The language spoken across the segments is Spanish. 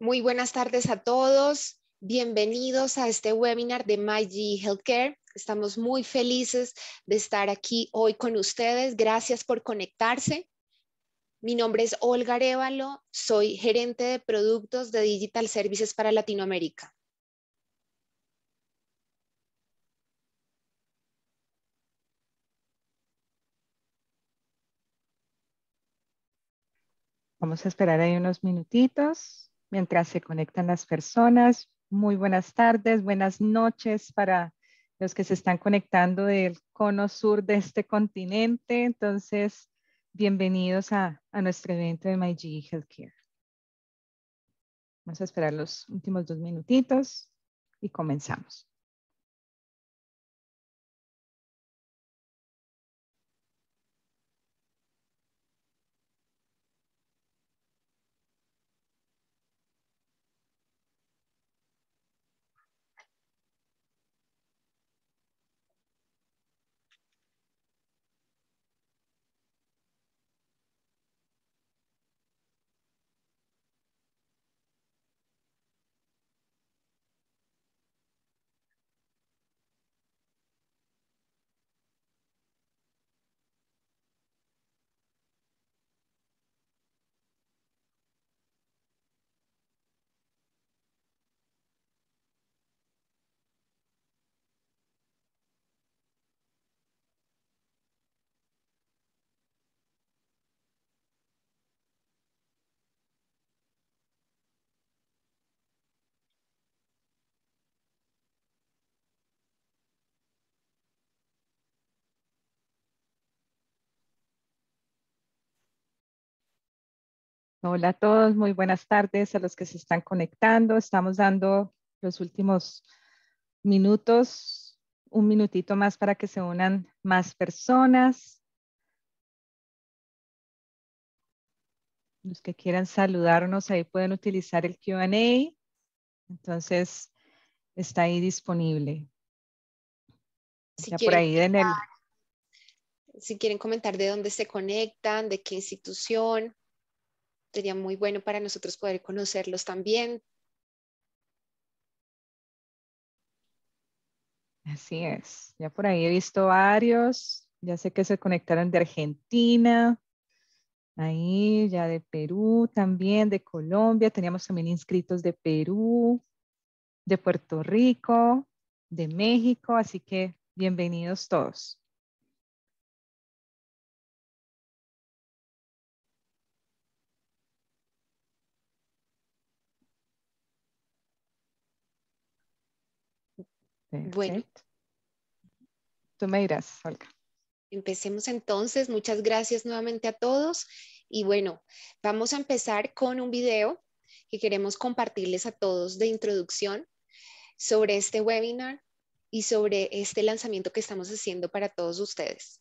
Muy buenas tardes a todos. Bienvenidos a este webinar de MyG Healthcare. Estamos muy felices de estar aquí hoy con ustedes. Gracias por conectarse. Mi nombre es Olga Arevalo, soy gerente de productos de Digital Services para Latinoamérica. Vamos a esperar ahí unos minutitos mientras se conectan las personas. Muy buenas tardes, buenas noches para los que se están conectando del cono sur de este continente. Entonces, bienvenidos a, nuestro evento de MyG e Healthcare. Vamos a esperar los últimos dos minutitos y comenzamos. Hola a todos, muy buenas tardes a los que se están conectando. Estamos dando los últimos minutos, un minutito más para que se unan más personas. Los que quieran saludarnos, ahí pueden utilizar el QA. Entonces, está ahí disponible. Si quieren comentar de dónde se conectan, de qué institución, sería muy bueno para nosotros poder conocerlos también. Así es, ya por ahí he visto varios, ya sé que se conectaron de Argentina, ahí ya de Perú también, de Colombia, teníamos también inscritos de Perú, de Puerto Rico, de México, así que bienvenidos todos. Bueno. Tú me dirás, Olga. Empecemos entonces. Muchas gracias nuevamente a todos. Y bueno, vamos a empezar con un video que queremos compartirles a todos de introducción sobre este webinar y sobre este lanzamiento que estamos haciendo para todos ustedes.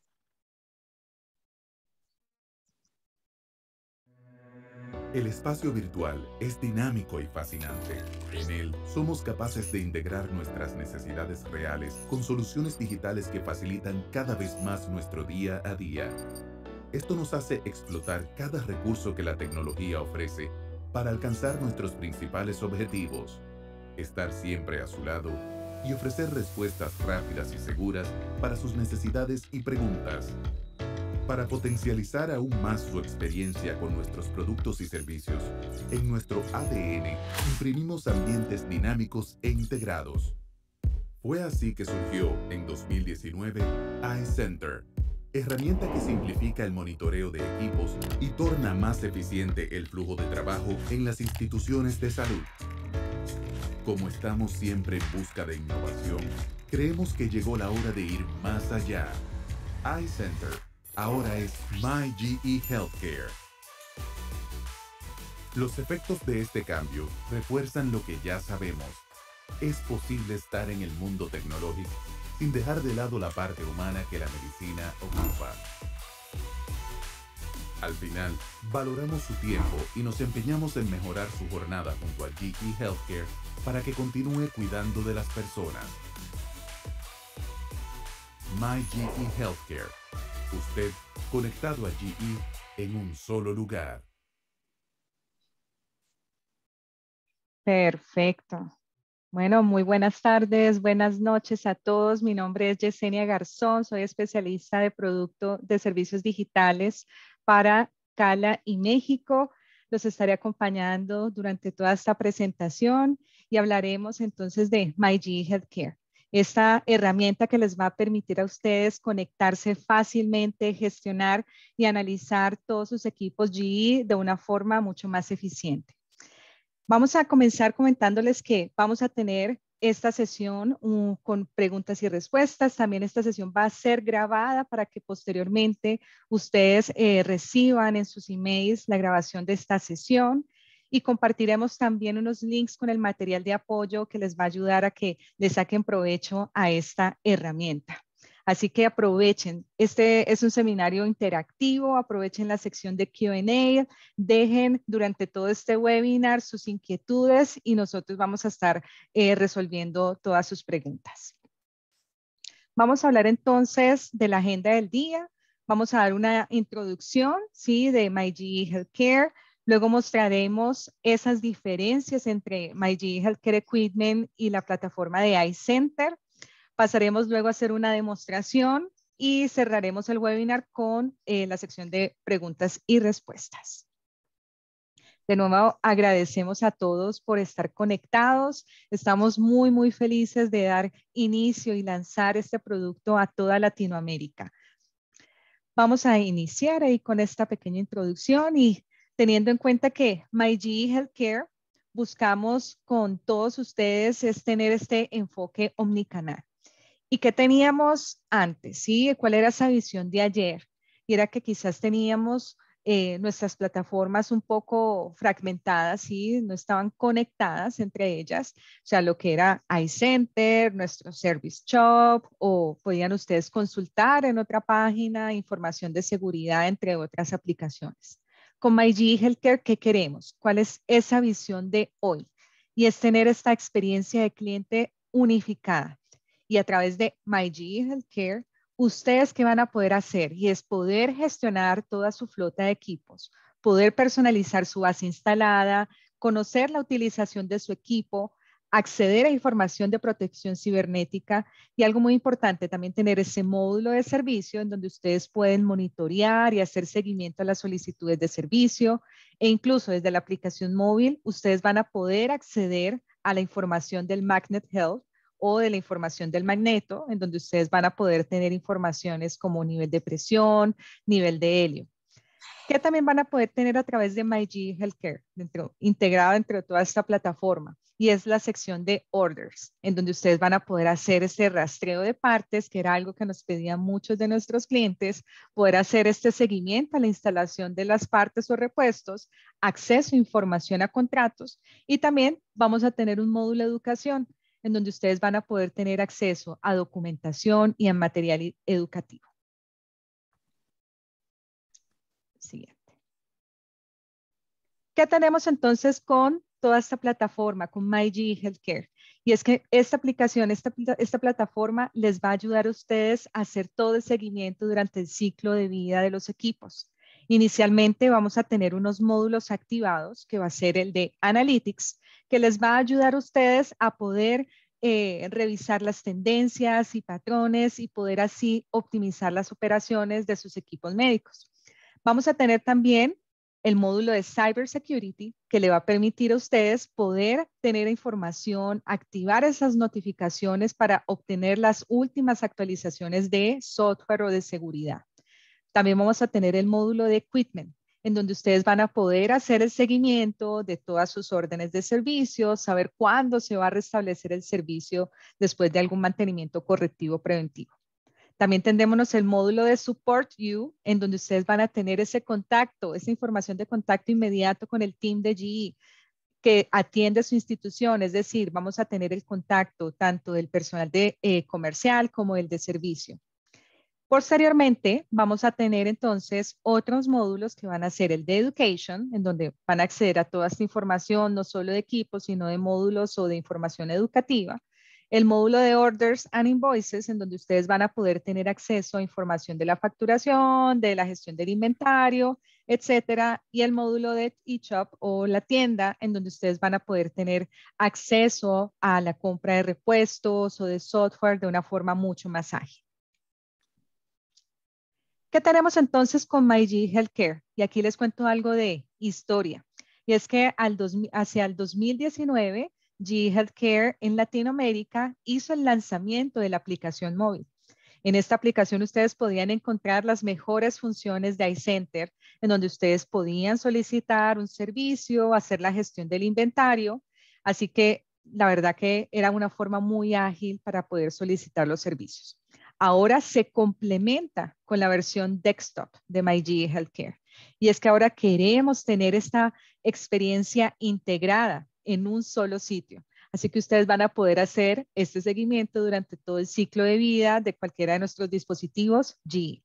El espacio virtual es dinámico y fascinante. En él somos capaces de integrar nuestras necesidades reales con soluciones digitales que facilitan cada vez más nuestro día a día. Esto nos hace explotar cada recurso que la tecnología ofrece para alcanzar nuestros principales objetivos, estar siempre a su lado y ofrecer respuestas rápidas y seguras para sus necesidades y preguntas. Para potencializar aún más su experiencia con nuestros productos y servicios, en nuestro ADN imprimimos ambientes dinámicos e integrados. Fue así que surgió en 2019 iCenter, herramienta que simplifica el monitoreo de equipos y torna más eficiente el flujo de trabajo en las instituciones de salud. Como estamos siempre en busca de innovación, creemos que llegó la hora de ir más allá. iCenter ahora es MyGE Healthcare. Los efectos de este cambio refuerzan lo que ya sabemos. Es posible estar en el mundo tecnológico sin dejar de lado la parte humana que la medicina ocupa. Al final, valoramos su tiempo y nos empeñamos en mejorar su jornada junto a GE Healthcare para que continúe cuidando de las personas. MyGE Healthcare Usted conectado a GE en un solo lugar. Perfecto. Bueno, muy buenas tardes, buenas noches a todos. Mi nombre es Yesenia Garzón, soy especialista de producto de servicios digitales para Cala y México. Los estaré acompañando durante toda esta presentación y hablaremos entonces de MyG Healthcare esta herramienta que les va a permitir a ustedes conectarse fácilmente, gestionar y analizar todos sus equipos GE de una forma mucho más eficiente. Vamos a comenzar comentándoles que vamos a tener esta sesión uh, con preguntas y respuestas. También esta sesión va a ser grabada para que posteriormente ustedes eh, reciban en sus emails la grabación de esta sesión y compartiremos también unos links con el material de apoyo que les va a ayudar a que le saquen provecho a esta herramienta. Así que aprovechen. Este es un seminario interactivo, aprovechen la sección de QA, dejen durante todo este webinar sus inquietudes y nosotros vamos a estar eh, resolviendo todas sus preguntas. Vamos a hablar entonces de la agenda del día. Vamos a dar una introducción ¿sí? de MyGE Healthcare, Luego mostraremos esas diferencias entre MyG Healthcare Equipment y la plataforma de iCenter. Pasaremos luego a hacer una demostración y cerraremos el webinar con eh, la sección de preguntas y respuestas. De nuevo, agradecemos a todos por estar conectados. Estamos muy, muy felices de dar inicio y lanzar este producto a toda Latinoamérica. Vamos a iniciar ahí con esta pequeña introducción y teniendo en cuenta que MyG Healthcare buscamos con todos ustedes es tener este enfoque omnicanal. ¿Y qué teníamos antes? ¿sí? ¿Cuál era esa visión de ayer? Y era que quizás teníamos eh, nuestras plataformas un poco fragmentadas, y no estaban conectadas entre ellas, o sea, lo que era iCenter, nuestro Service Shop, o podían ustedes consultar en otra página información de seguridad, entre otras aplicaciones. Con MyG Healthcare, ¿qué queremos? ¿Cuál es esa visión de hoy? Y es tener esta experiencia de cliente unificada. Y a través de MyG Healthcare, ustedes qué van a poder hacer y es poder gestionar toda su flota de equipos, poder personalizar su base instalada, conocer la utilización de su equipo, acceder a información de protección cibernética y algo muy importante, también tener ese módulo de servicio en donde ustedes pueden monitorear y hacer seguimiento a las solicitudes de servicio e incluso desde la aplicación móvil ustedes van a poder acceder a la información del Magnet Health o de la información del magneto, en donde ustedes van a poder tener informaciones como nivel de presión, nivel de helio que también van a poder tener a través de MyG Healthcare, dentro, integrado dentro de toda esta plataforma, y es la sección de orders, en donde ustedes van a poder hacer este rastreo de partes, que era algo que nos pedían muchos de nuestros clientes, poder hacer este seguimiento a la instalación de las partes o repuestos, acceso a información a contratos, y también vamos a tener un módulo educación, en donde ustedes van a poder tener acceso a documentación y a material educativo. ¿Qué tenemos entonces con toda esta plataforma, con MyG Healthcare? Y es que esta aplicación, esta, plataforma les va a ayudar a ustedes a hacer todo el seguimiento durante el ciclo de vida de los equipos. Inicialmente vamos a tener unos módulos activados, que va a ser el de Analytics, que les va a ayudar a ustedes a poder eh, revisar las tendencias y patrones y poder así optimizar las operaciones de sus equipos médicos. Vamos a tener también el módulo de Cybersecurity que le va a permitir a ustedes poder tener información, activar esas notificaciones para obtener las últimas actualizaciones de software o de seguridad. También vamos a tener el módulo de Equipment, en donde ustedes van a poder hacer el seguimiento de todas sus órdenes de servicio, saber cuándo se va a restablecer el servicio después de algún mantenimiento correctivo preventivo. También tendremos el módulo de Support You, en donde ustedes van a tener ese contacto, esa información de contacto inmediato con el team de GE que atiende su institución, es decir, vamos a tener el contacto tanto del personal de, eh, comercial como el de servicio. Posteriormente, vamos a tener entonces otros módulos que van a ser el de Education, en donde van a acceder a toda esta información, no solo de equipos, sino de módulos o de información educativa el módulo de Orders and Invoices, en donde ustedes van a poder tener acceso a información de la facturación, de la gestión del inventario, etcétera, y el módulo de eShop o la tienda, en donde ustedes van a poder tener acceso a la compra de repuestos o de software de una forma mucho más ágil. ¿Qué tenemos entonces con MyG Healthcare? Y aquí les cuento algo de historia. Y es que hacia el 2019 GE Healthcare en Latinoamérica hizo el lanzamiento de la aplicación móvil. En esta aplicación ustedes podían encontrar las mejores funciones de iCenter, en donde ustedes podían solicitar un servicio, hacer la gestión del inventario. Así que la verdad que era una forma muy ágil para poder solicitar los servicios. Ahora se complementa con la versión desktop de MyGE Healthcare. Y es que ahora queremos tener esta experiencia integrada en un solo sitio. Así que ustedes van a poder hacer este seguimiento durante todo el ciclo de vida de cualquiera de nuestros dispositivos GE.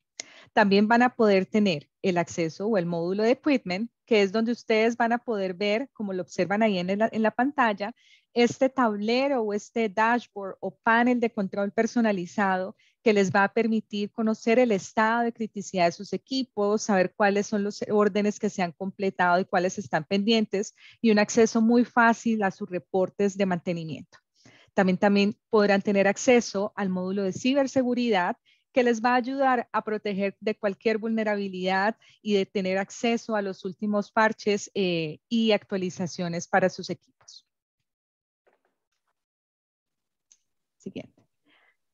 También van a poder tener el acceso o el módulo de equipment, que es donde ustedes van a poder ver, como lo observan ahí en la, en la pantalla, este tablero o este dashboard o panel de control personalizado les va a permitir conocer el estado de criticidad de sus equipos, saber cuáles son los órdenes que se han completado y cuáles están pendientes y un acceso muy fácil a sus reportes de mantenimiento. También, también podrán tener acceso al módulo de ciberseguridad que les va a ayudar a proteger de cualquier vulnerabilidad y de tener acceso a los últimos parches eh, y actualizaciones para sus equipos. Siguiente.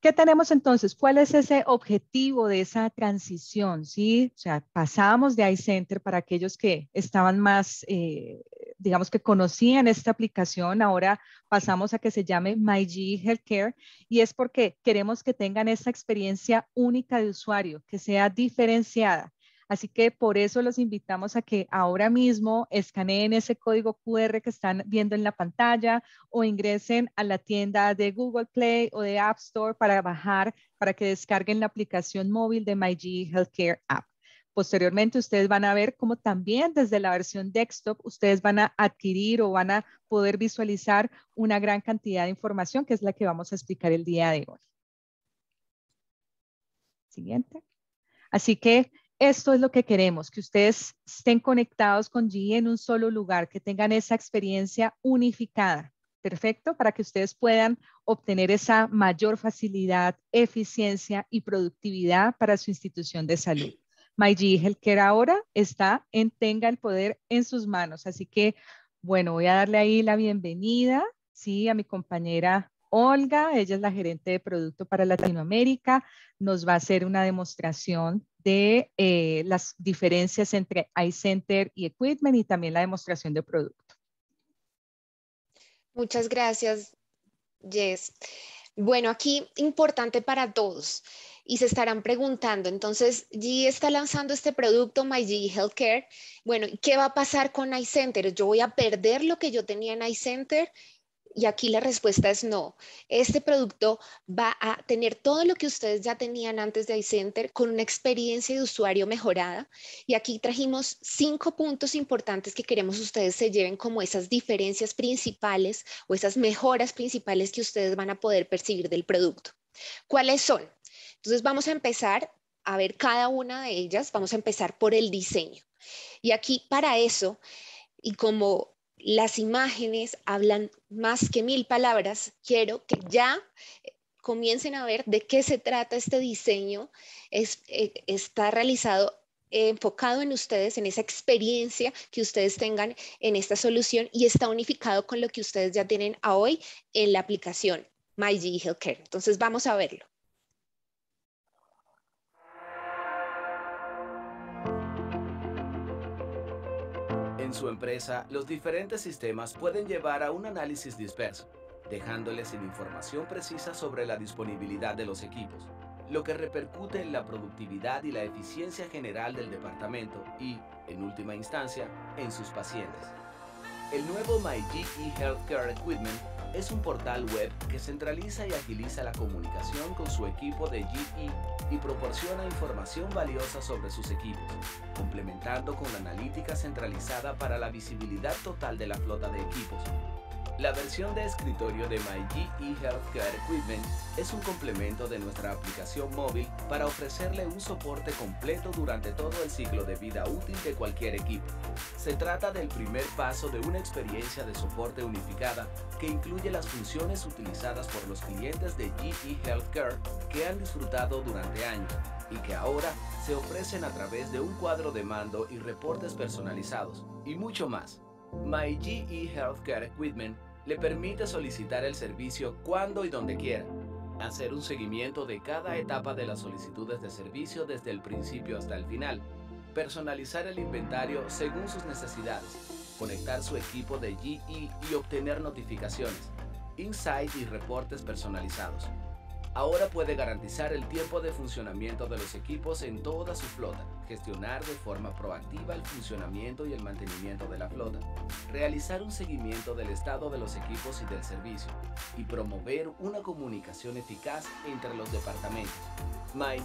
¿Qué tenemos entonces? ¿Cuál es ese objetivo de esa transición? ¿sí? O sea, pasamos de iCenter para aquellos que estaban más, eh, digamos que conocían esta aplicación, ahora pasamos a que se llame MyG Healthcare y es porque queremos que tengan esa experiencia única de usuario, que sea diferenciada, Así que por eso los invitamos a que ahora mismo escaneen ese código QR que están viendo en la pantalla o ingresen a la tienda de Google Play o de App Store para bajar, para que descarguen la aplicación móvil de MyG Healthcare App. Posteriormente, ustedes van a ver cómo también desde la versión desktop, ustedes van a adquirir o van a poder visualizar una gran cantidad de información que es la que vamos a explicar el día de hoy. Siguiente. Así que esto es lo que queremos, que ustedes estén conectados con GI en un solo lugar, que tengan esa experiencia unificada. Perfecto, para que ustedes puedan obtener esa mayor facilidad, eficiencia y productividad para su institución de salud. MyG Healthcare ahora está en tenga el poder en sus manos. Así que, bueno, voy a darle ahí la bienvenida, sí, a mi compañera Olga, ella es la gerente de producto para Latinoamérica, nos va a hacer una demostración de eh, las diferencias entre iCenter y Equipment y también la demostración de producto. Muchas gracias, Jess. Bueno, aquí importante para todos y se estarán preguntando, entonces, G está lanzando este producto, MyG Healthcare. Bueno, ¿qué va a pasar con iCenter? ¿Yo voy a perder lo que yo tenía en iCenter? Y aquí la respuesta es no. Este producto va a tener todo lo que ustedes ya tenían antes de iCenter con una experiencia de usuario mejorada. Y aquí trajimos cinco puntos importantes que queremos ustedes se lleven como esas diferencias principales o esas mejoras principales que ustedes van a poder percibir del producto. ¿Cuáles son? Entonces vamos a empezar a ver cada una de ellas. Vamos a empezar por el diseño. Y aquí para eso, y como las imágenes hablan más que mil palabras. Quiero que ya eh, comiencen a ver de qué se trata este diseño. Eh, está realizado eh, enfocado en ustedes, en esa experiencia que ustedes tengan en esta solución y está unificado con lo que ustedes ya tienen hoy en la aplicación MyG Healthcare. Entonces vamos a verlo. su empresa, los diferentes sistemas pueden llevar a un análisis disperso, dejándoles sin información precisa sobre la disponibilidad de los equipos, lo que repercute en la productividad y la eficiencia general del departamento y, en última instancia, en sus pacientes. El nuevo MyGE Healthcare Equipment es un portal web que centraliza y agiliza la comunicación con su equipo de GE y proporciona información valiosa sobre sus equipos, complementando con la analítica centralizada para la visibilidad total de la flota de equipos, la versión de escritorio de MyGE Healthcare Equipment es un complemento de nuestra aplicación móvil para ofrecerle un soporte completo durante todo el ciclo de vida útil de cualquier equipo. Se trata del primer paso de una experiencia de soporte unificada que incluye las funciones utilizadas por los clientes de GE Healthcare que han disfrutado durante años y que ahora se ofrecen a través de un cuadro de mando y reportes personalizados, y mucho más. MyGE Healthcare Equipment le permite solicitar el servicio cuando y donde quiera, hacer un seguimiento de cada etapa de las solicitudes de servicio desde el principio hasta el final, personalizar el inventario según sus necesidades, conectar su equipo de GE y obtener notificaciones, insights y reportes personalizados. Ahora puede garantizar el tiempo de funcionamiento de los equipos en toda su flota, gestionar de forma proactiva el funcionamiento y el mantenimiento de la flota, realizar un seguimiento del estado de los equipos y del servicio, y promover una comunicación eficaz entre los departamentos.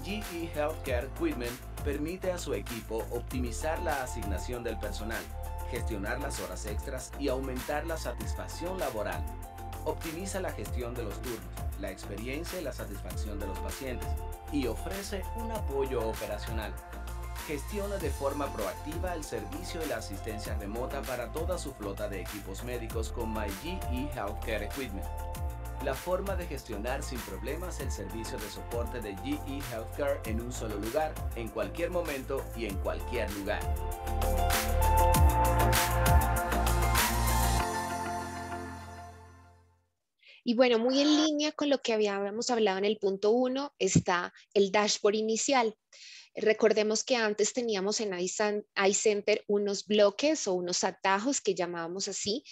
GE Healthcare Equipment permite a su equipo optimizar la asignación del personal, gestionar las horas extras y aumentar la satisfacción laboral. Optimiza la gestión de los turnos la experiencia y la satisfacción de los pacientes y ofrece un apoyo operacional. Gestiona de forma proactiva el servicio de la asistencia remota para toda su flota de equipos médicos con MyGE Healthcare Equipment. La forma de gestionar sin problemas el servicio de soporte de GE Healthcare en un solo lugar, en cualquier momento y en cualquier lugar. Y bueno, muy en línea con lo que habíamos hablado en el punto 1 está el dashboard inicial. Recordemos que antes teníamos en iCenter unos bloques o unos atajos que llamábamos así,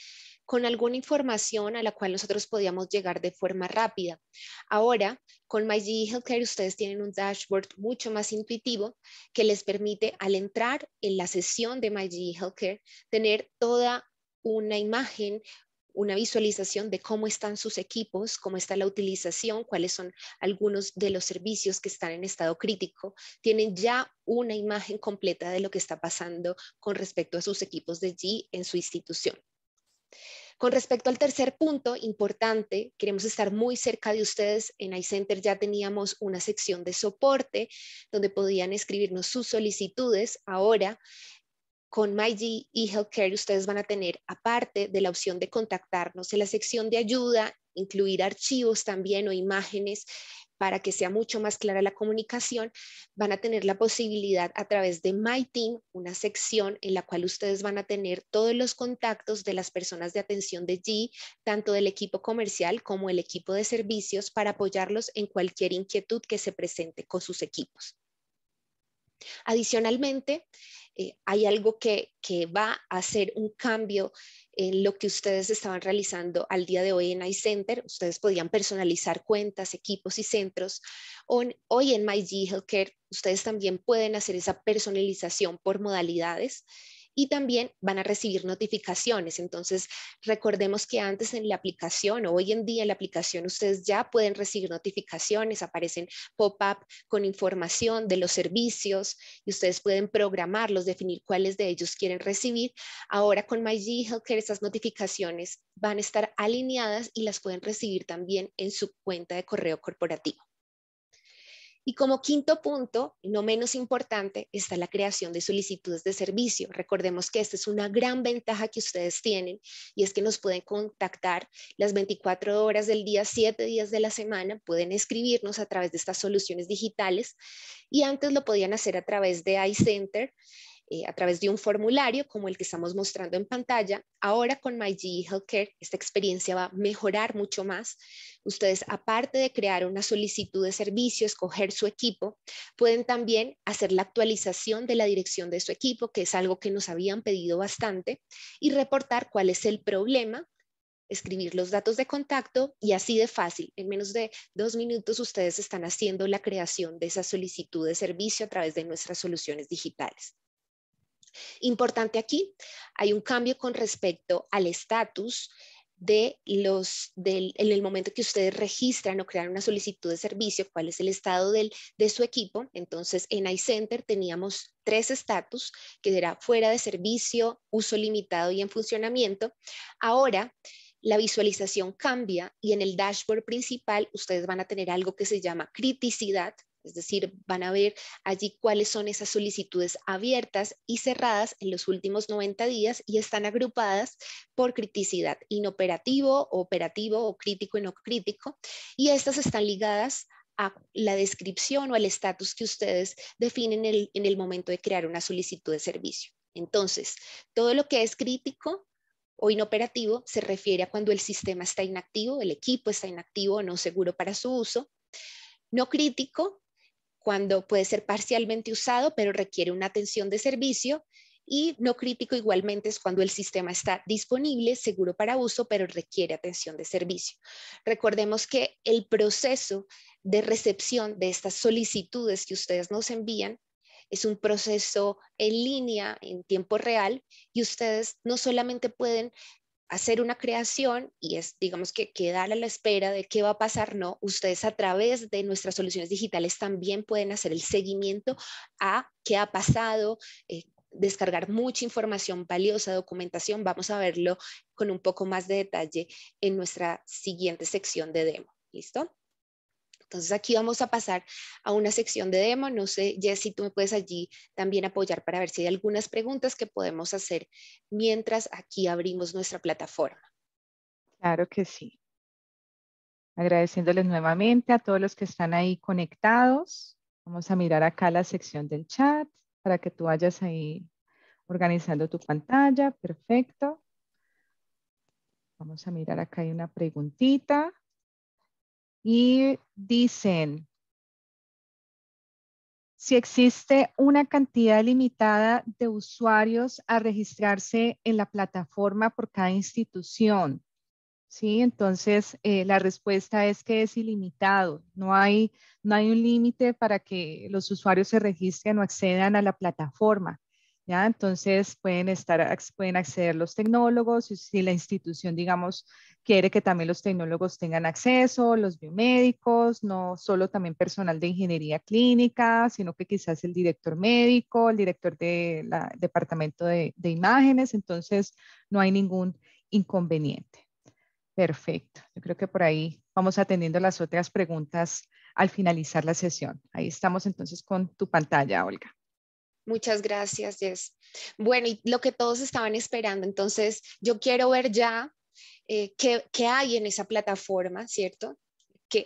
con alguna información a la cual nosotros podíamos llegar de forma rápida. Ahora, con MyG Healthcare, ustedes tienen un dashboard mucho más intuitivo que les permite, al entrar en la sesión de MyG Healthcare, tener toda una imagen, una visualización de cómo están sus equipos, cómo está la utilización, cuáles son algunos de los servicios que están en estado crítico, tienen ya una imagen completa de lo que está pasando con respecto a sus equipos de G en su institución. Con respecto al tercer punto, importante, queremos estar muy cerca de ustedes. En iCenter ya teníamos una sección de soporte donde podían escribirnos sus solicitudes. Ahora con MyG y Healthcare ustedes van a tener, aparte de la opción de contactarnos en la sección de ayuda, incluir archivos también o imágenes para que sea mucho más clara la comunicación, van a tener la posibilidad a través de MyTeam, una sección en la cual ustedes van a tener todos los contactos de las personas de atención de G, tanto del equipo comercial como el equipo de servicios, para apoyarlos en cualquier inquietud que se presente con sus equipos. Adicionalmente, eh, hay algo que, que, va a hacer un cambio en lo que ustedes estaban realizando al día de hoy en iCenter. Ustedes podían personalizar cuentas, equipos y centros. hoy en MyG Healthcare, ustedes también pueden hacer esa personalización por modalidades y también van a recibir notificaciones. Entonces, recordemos que antes en la aplicación o hoy en día en la aplicación ustedes ya pueden recibir notificaciones, aparecen pop-up con información de los servicios y ustedes pueden programarlos, definir cuáles de ellos quieren recibir. Ahora con MyG Healthcare esas notificaciones van a estar alineadas y las pueden recibir también en su cuenta de correo corporativo. Y como quinto punto, no menos importante, está la creación de solicitudes de servicio. Recordemos que esta es una gran ventaja que ustedes tienen y es que nos pueden contactar las 24 horas del día, 7 días de la semana, pueden escribirnos a través de estas soluciones digitales y antes lo podían hacer a través de iCenter eh, a través de un formulario como el que estamos mostrando en pantalla. Ahora con MyGE Healthcare, esta experiencia va a mejorar mucho más. Ustedes, aparte de crear una solicitud de servicio, escoger su equipo, pueden también hacer la actualización de la dirección de su equipo, que es algo que nos habían pedido bastante, y reportar cuál es el problema escribir los datos de contacto y así de fácil. En menos de dos minutos ustedes están haciendo la creación de esa solicitud de servicio a través de nuestras soluciones digitales. Importante aquí, hay un cambio con respecto al estatus de los, en el momento que ustedes registran o crean una solicitud de servicio, cuál es el estado de su equipo. Entonces, en iCenter teníamos tres estatus, que era fuera de servicio, uso limitado y en funcionamiento. Ahora, la visualización cambia y en el dashboard principal ustedes van a tener algo que se llama criticidad, es decir, van a ver allí cuáles son esas solicitudes abiertas y cerradas en los últimos 90 días y están agrupadas por criticidad inoperativo, operativo o crítico y no crítico. Y estas están ligadas a la descripción o al estatus que ustedes definen en el, en el momento de crear una solicitud de servicio. Entonces, todo lo que es crítico o inoperativo se refiere a cuando el sistema está inactivo, el equipo está inactivo o no seguro para su uso. No crítico cuando puede ser parcialmente usado, pero requiere una atención de servicio. Y no crítico igualmente es cuando el sistema está disponible, seguro para uso, pero requiere atención de servicio. Recordemos que el proceso de recepción de estas solicitudes que ustedes nos envían es un proceso en línea, en tiempo real, y ustedes no solamente pueden hacer una creación y es, digamos que quedar a la espera de qué va a pasar, no, ustedes a través de nuestras soluciones digitales también pueden hacer el seguimiento a qué ha pasado, eh, descargar mucha información valiosa, documentación. Vamos a verlo con un poco más de detalle en nuestra siguiente sección de demo. ¿Listo? Entonces aquí vamos a pasar a una sección de demo. No sé, Jessy, si tú me puedes allí también apoyar para ver si hay algunas preguntas que podemos hacer mientras aquí abrimos nuestra plataforma. Claro que sí. Agradeciéndoles nuevamente a todos los que están ahí conectados. Vamos a mirar acá la sección del chat para que tú vayas ahí organizando tu pantalla. Perfecto. Vamos a mirar acá hay una preguntita. Y dicen, si existe una cantidad limitada de usuarios a registrarse en la plataforma por cada institución. Sí, entonces eh, la respuesta es que es ilimitado. No hay, no hay un límite para que los usuarios se registren o accedan a la plataforma. Entonces pueden, estar, pueden acceder los tecnólogos, si la institución, digamos, quiere que también los tecnólogos tengan acceso, los biomédicos, no solo también personal de ingeniería clínica, sino que quizás el director médico, el director del departamento de imágenes, entonces no hay ningún inconveniente. Perfecto. Yo creo que por ahí vamos atendiendo las otras preguntas al finalizar la sesión. Ahí estamos entonces con tu pantalla, Olga. Muchas gracias, Jess. Bueno, y lo que todos estaban esperando, entonces yo quiero ver ya eh, qué hay en esa plataforma, ¿cierto?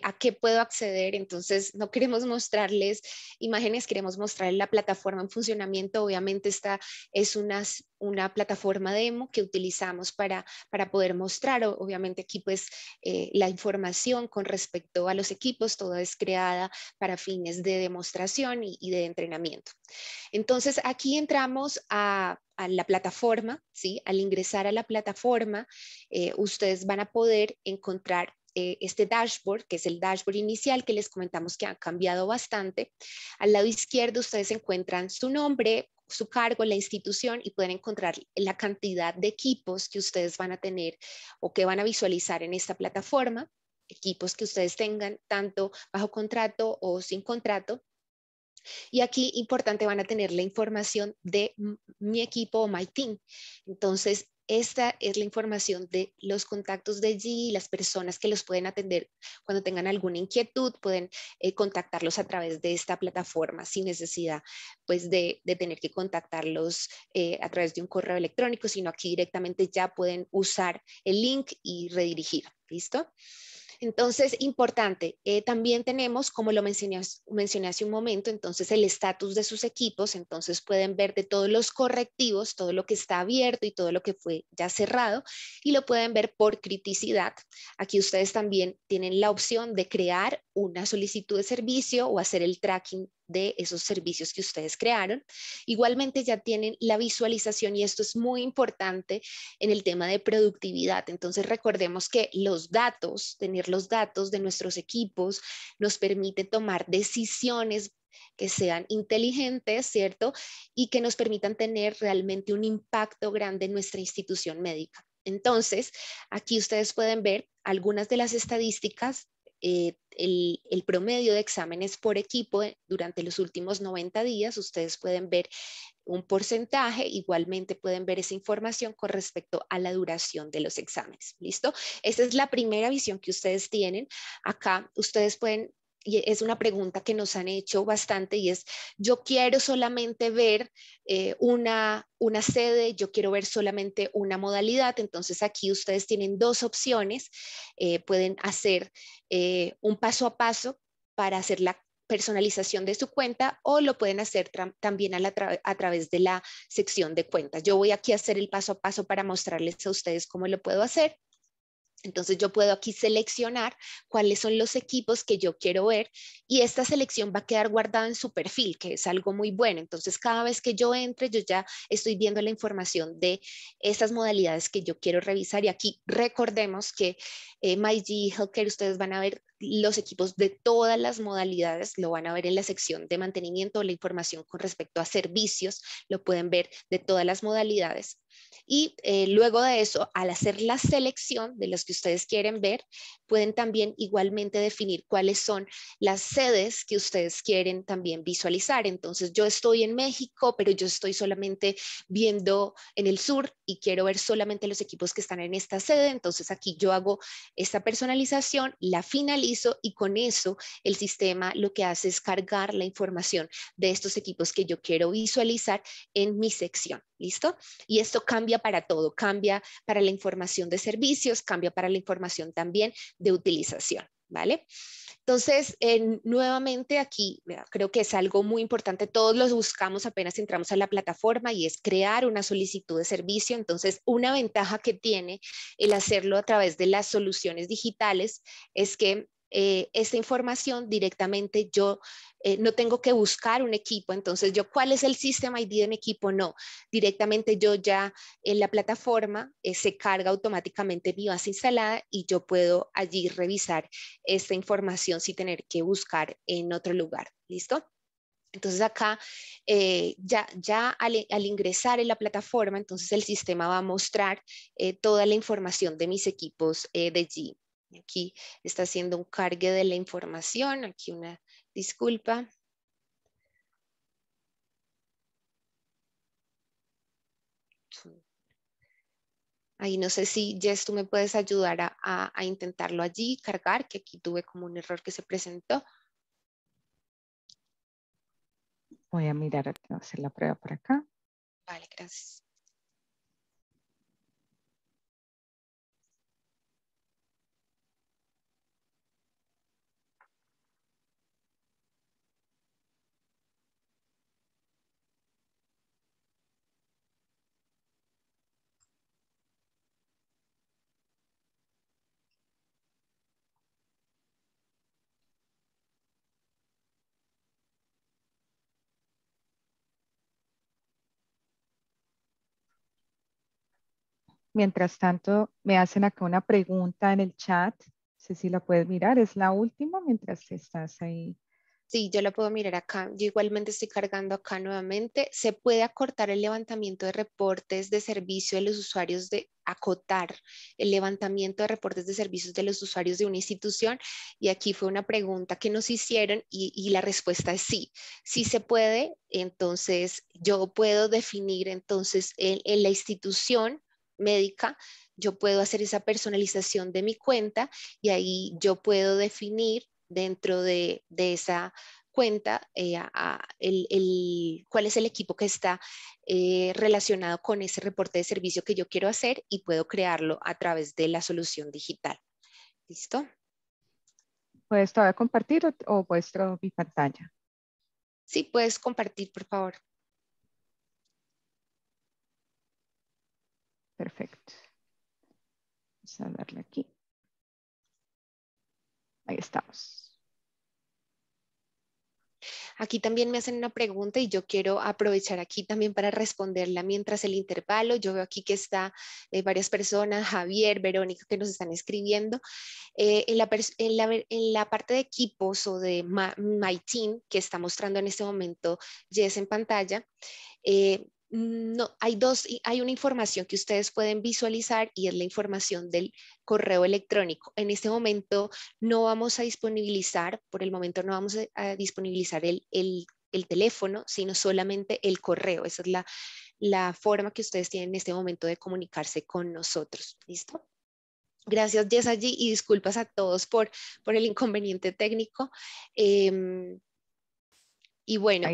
a qué puedo acceder. Entonces, no queremos mostrarles imágenes, queremos mostrarles la plataforma en funcionamiento. Obviamente, esta es una, una plataforma demo que utilizamos para, para poder mostrar, obviamente, aquí pues eh, la información con respecto a los equipos, todo es creada para fines de demostración y, de entrenamiento. Entonces, aquí entramos a la plataforma, ¿sí? Al ingresar a la plataforma, eh, ustedes van a poder encontrar eh, este dashboard, que es el dashboard inicial que les comentamos que ha cambiado bastante. Al lado izquierdo ustedes encuentran su nombre, su cargo, la institución y pueden encontrar la cantidad de equipos que ustedes van a tener o que van a visualizar en esta plataforma equipos que ustedes tengan, tanto bajo contrato o sin contrato, y aquí, importante, van a tener la información de mi equipo o my team. Entonces, esta es la información de los contactos de y las personas que los pueden atender cuando tengan alguna inquietud, pueden eh, contactarlos a través de esta plataforma sin necesidad pues, de, tener que contactarlos eh, a través de un correo electrónico, sino aquí directamente ya pueden usar el link y redirigir. ¿Listo? Entonces, importante, eh, también tenemos, como lo mencioné, mencioné hace un momento, entonces el estatus de sus equipos, entonces pueden ver de todos los correctivos, todo lo que está abierto y todo lo que fue ya cerrado, y lo pueden ver por criticidad. Aquí ustedes también tienen la opción de crear una solicitud de servicio o hacer el tracking de esos servicios que ustedes crearon. Igualmente ya tienen la visualización y esto es muy importante en el tema de productividad. Entonces recordemos que los datos, tener los datos de nuestros equipos nos permite tomar decisiones que sean inteligentes, ¿cierto? Y que nos permitan tener realmente un impacto grande en nuestra institución médica. Entonces, aquí ustedes pueden ver algunas de las estadísticas eh, el, promedio de exámenes por equipo eh, durante los últimos 90 días. Ustedes pueden ver un porcentaje, igualmente pueden ver esa información con respecto a la duración de los exámenes. ¿Listo? Esta es la primera visión que ustedes tienen. Acá ustedes pueden y es una pregunta que nos han hecho bastante y es, yo quiero solamente ver eh, una, sede, yo quiero ver solamente una modalidad, entonces aquí ustedes tienen dos opciones, eh, pueden hacer eh, un paso a paso para hacer la personalización de su cuenta o lo pueden hacer también a, través de la sección de cuentas. Yo voy aquí a hacer el paso a paso para mostrarles a ustedes cómo lo puedo hacer. Entonces yo puedo aquí seleccionar cuáles son los equipos que yo quiero ver y esta selección va a quedar guardada en su perfil, que es algo muy bueno. Entonces cada vez que yo entre, yo ya estoy viendo la información de estas modalidades que yo quiero revisar y aquí recordemos que eh, MyG Healthcare, ustedes van a ver los equipos de todas las modalidades, lo van a ver en la sección de mantenimiento, la información con respecto a servicios, lo pueden ver de todas las modalidades. Y eh, luego de eso, al hacer la selección de los que ustedes quieren ver, pueden también igualmente definir cuáles son las sedes que ustedes quieren también visualizar. Entonces, yo estoy en México, pero yo estoy solamente viendo en el sur y quiero ver solamente los equipos que están en esta sede. Entonces, aquí yo hago esta personalización, la finalizo y con eso el sistema lo que hace es cargar la información de estos equipos que yo quiero visualizar en mi sección. ¿Listo? Y esto cambia para todo, cambia para la información de servicios, cambia para la información también de utilización. ¿vale? Entonces, eh, nuevamente aquí creo que es algo muy importante, todos los buscamos apenas entramos a la plataforma y es crear una solicitud de servicio, entonces una ventaja que tiene el hacerlo a través de las soluciones digitales es que eh, esta información directamente yo eh, no tengo que buscar un equipo, entonces yo cuál es el sistema ID de mi equipo, no, directamente yo ya en la plataforma eh, se carga automáticamente mi base instalada y yo puedo allí revisar esta información sin tener que buscar en otro lugar, ¿listo? Entonces acá ya, ya al, ingresar en la plataforma, entonces el sistema va a mostrar toda la información de mis equipos de allí Aquí está haciendo un cargue de la información. Aquí una disculpa. Ahí no sé si, Jess, tú me puedes ayudar a, intentarlo allí, cargar, que aquí tuve como un error que se presentó. Voy a mirar, a hacer la prueba por acá. Vale, gracias. Mientras tanto, me hacen acá una pregunta en el chat. No sé si la puedes mirar. Es la última mientras estás ahí. Sí, yo la puedo mirar acá. Yo igualmente estoy cargando acá nuevamente. ¿Se puede acortar el levantamiento de reportes de servicio de los usuarios de acotar el levantamiento de reportes de servicios de los usuarios de una institución? Y aquí fue una pregunta que nos hicieron y, la respuesta es sí. Sí se puede, entonces yo puedo definir entonces en la institución médica, yo puedo hacer esa personalización de mi cuenta y ahí yo puedo definir dentro de, esa cuenta eh, el, cuál es el equipo que está eh, relacionado con ese reporte de servicio que yo quiero hacer y puedo crearlo a través de la solución digital. ¿Listo? ¿Puedes todavía compartir o, o vuestro mi pantalla? Sí, puedes compartir, por favor. Perfecto. Vamos a darle aquí. Ahí estamos. Aquí también me hacen una pregunta y yo quiero aprovechar aquí también para responderla mientras el intervalo. Yo veo aquí que está eh, varias personas, Javier, Verónica, que nos están escribiendo. Eh, en, la en, la, parte de equipos o de My Team que está mostrando en este momento Jess en pantalla, eh, Mm, no, hay dos, hay una información que ustedes pueden visualizar y es la información del correo electrónico. En este momento no vamos a disponibilizar, por el momento no vamos a disponibilizar el, teléfono, sino solamente el correo. Esa es la, forma que ustedes tienen en este momento de comunicarse con nosotros. ¿Listo? Gracias, Jess, y disculpas a todos por, por el inconveniente técnico. Em, y bueno.